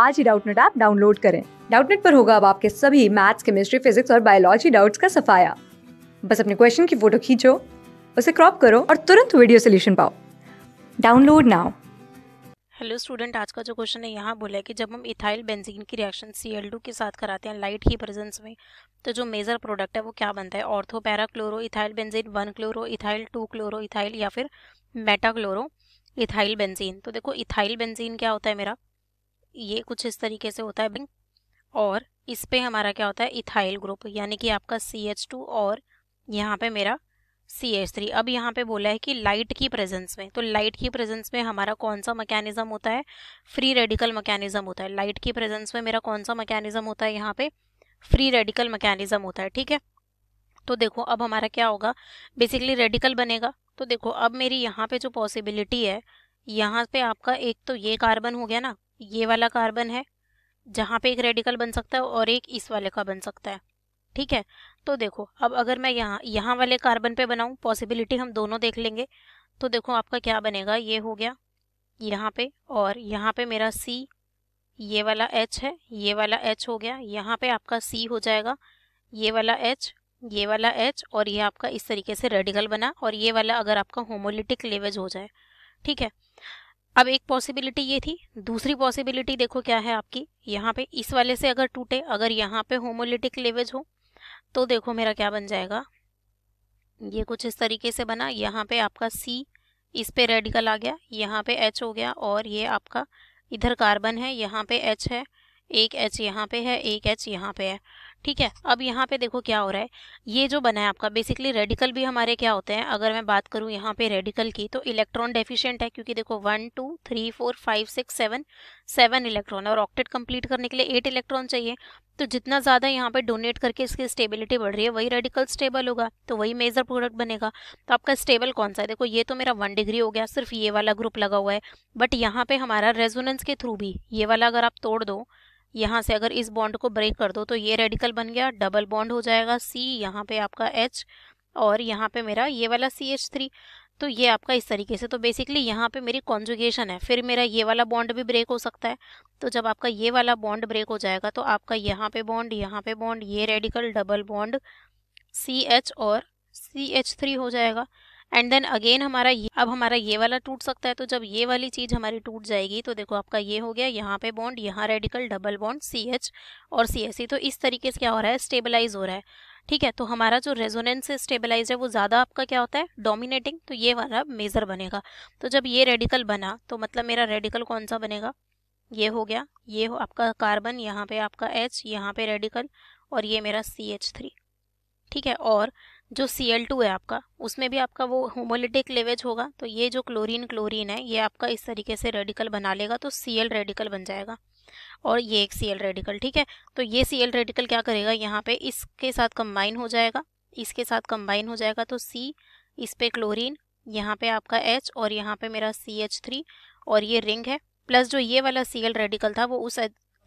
आज ही Doubtnut app download करें डाउटनेट पर होगा अब आपके सभी मैथ्स केमिस्ट्री फिजिक्स और बायोलॉजी डाउट्स का सफाया बस अपने क्वेश्चन की फोटो खींचो उसे क्रॉप करो और तुरंत वीडियो सोल्यूशन पाओ डाउनलोड नाउ हेलो स्टूडेंट आज का जो क्वेश्चन है यहाँ बोला है कि जब हम इथाइल बेंजीन की रिएक्शन सी के साथ कराते हैं लाइट की प्रेजेंस में तो जो मेजर प्रोडक्ट है वो क्या बनता है ortho para chloro ethyl benzene one chloro ethyl two chloro ethyl या फिर मेटा क्लोरो इथाइल बेंजीन तो देखो इथाइल बेंजीन क्या होता है मेरा ये कुछ इस तरीके से होता है और इस पे हमारा क्या होता है इथाइल ग्रुप यानी कि आपका सी एच टू और यहाँ पे मेरा सी एच थ्री अब यहाँ पे बोला है कि लाइट की प्रेजेंस में तो लाइट की प्रेजेंस में हमारा कौन सा मैकेनिज्म होता है फ्री रेडिकल मैकेनिज्म होता है लाइट की प्रेजेंस में मेरा कौन सा मैकेनिज्म होता है यहाँ पे फ्री रेडिकल मैकेनिज्म होता है ठीक है तो देखो अब हमारा क्या होगा बेसिकली रेडिकल बनेगा तो देखो अब मेरी यहाँ पे जो पॉसिबिलिटी है यहाँ पे आपका एक तो ये कार्बन हो गया ना ये वाला कार्बन है जहाँ पे एक रेडिकल बन सकता है और एक इस वाले का बन सकता है ठीक है तो देखो अब अगर मैं यहाँ यहाँ वाले कार्बन पे बनाऊँ पॉसिबिलिटी हम दोनों देख लेंगे तो देखो आपका क्या बनेगा ये हो गया यहाँ पे और यहाँ पे मेरा सी ये वाला एच है ये वाला एच हो गया यहाँ पे आपका सी हो जाएगा ये वाला एच ये वाला एच और ये आपका इस तरीके से रेडिकल बना और ये वाला अगर आपका होमोलिटिक लेवेज हो जाए ठीक है अब एक पॉसिबिलिटी ये थी दूसरी पॉसिबिलिटी देखो क्या है आपकी यहाँ पे इस वाले से अगर टूटे अगर यहाँ पे होमोलिटिक लेवेज हो तो देखो मेरा क्या बन जाएगा ये कुछ इस तरीके से बना यहाँ पे आपका सी इस पे रेडिकल आ गया यहाँ पे एच हो गया और ये आपका इधर कार्बन है यहाँ पे एच है एक एच यहाँ पे है एक एच यहाँ पे है ठीक है अब यहाँ पे देखो क्या हो रहा है ये जो बना है आपका बेसिकली रेडिकल भी हमारे क्या होते हैं अगर मैं बात करूँ यहाँ पे रेडिकल की तो इलेक्ट्रॉन डेफिशिएंट है क्योंकि देखो one two three four five six seven seven electron और ऑक्टेट कंप्लीट करने के लिए एट इलेक्ट्रॉन चाहिए तो जितना ज़्यादा यहाँ पे डोनेट करके इसकी स्टेबिलिटी बढ़ रही है वही रेडिकल स्टेबल होगा तो वही मेजर प्रोडक्ट बनेगा तो आपका स्टेबल कौन सा है देखो ये तो मेरा वन डिग्री हो गया सिर्फ ये वाला ग्रुप लगा हुआ है बट यहाँ पे हमारा रेजोनेंस के थ्रू भी ये वाला अगर आप तोड़ दो यहाँ से अगर इस बॉन्ड को ब्रेक कर दो तो ये रेडिकल बन गया डबल बॉन्ड हो जाएगा सी यहाँ पे आपका एच और यहाँ पे मेरा ये वाला सी एच थ्री तो ये आपका इस तरीके से तो बेसिकली यहाँ पे मेरी कॉन्जुगेशन है फिर मेरा ये वाला बॉन्ड भी ब्रेक हो सकता है तो जब आपका ये वाला बॉन्ड ब्रेक हो जाएगा तो आपका यहाँ पे बॉन्ड यहाँ पे बॉन्ड ये radical double bond C H और सी एच थ्री हो जाएगा एंड देन अगेन हमारा ये अब हमारा ये वाला टूट सकता है तो जब ये वाली चीज हमारी टूट जाएगी तो देखो आपका ये हो गया यहाँ पे बॉन्ड यहाँ radical double bond C H और सी एस सी तो इस तरीके से क्या हो रहा है स्टेबलाइज हो रहा है ठीक है तो हमारा जो रेजोनेंस स्टेबलाइज है वो ज़्यादा आपका क्या होता है डोमिनेटिंग तो ये वाला मेज़र बनेगा तो जब ये रेडिकल बना तो मतलब मेरा रेडिकल कौन सा बनेगा ये हो गया ये हो आपका कार्बन यहाँ पे आपका एच यहाँ पे रेडिकल और ये मेरा सी एच थ्री ठीक है और जो सी एल टू है आपका उसमें भी आपका वो होमोलिटिक लेवेज होगा तो ये जो क्लोरीन क्लोरीन है ये आपका इस तरीके से रेडिकल बना लेगा तो सी एल रेडिकल बन जाएगा और ये एक सी एल रेडिकल ठीक है तो ये सी एल रेडिकल क्या करेगा यहाँ पे इसके साथ कंबाइन हो जाएगा इसके साथ कंबाइन हो जाएगा तो सी इस पर क्लोरीन यहाँ पर आपका एच और यहाँ पर मेरा सी एच थ्री और ये रिंग है प्लस जो ये वाला सी एल रेडिकल था वो उस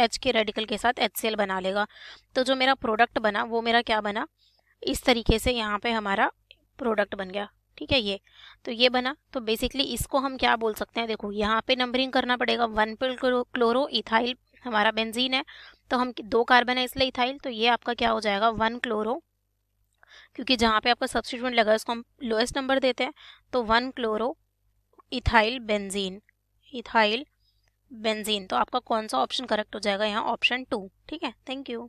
एच के रेडिकल के साथ एच सी एल बना लेगा तो जो मेरा प्रोडक्ट बना वो मेरा क्या बना इस तरीके से यहाँ पे हमारा प्रोडक्ट बन गया ठीक है ये तो ये बना तो बेसिकली इसको हम क्या बोल सकते हैं देखो यहाँ पे नंबरिंग करना पड़ेगा वन पिल क्लोरो इथाइल हमारा बेंजीन है तो हम दो कार्बन है इसलिए इथाइल तो ये आपका क्या हो जाएगा वन क्लोरो क्योंकि जहाँ पे आपका सब्सिट्यूट लगा उसको हम लोएस्ट नंबर देते हैं तो one chloro ethyl benzene ethyl benzene तो आपका कौन सा ऑप्शन करेक्ट हो जाएगा यहाँ ऑप्शन टू ठीक है थैंक यू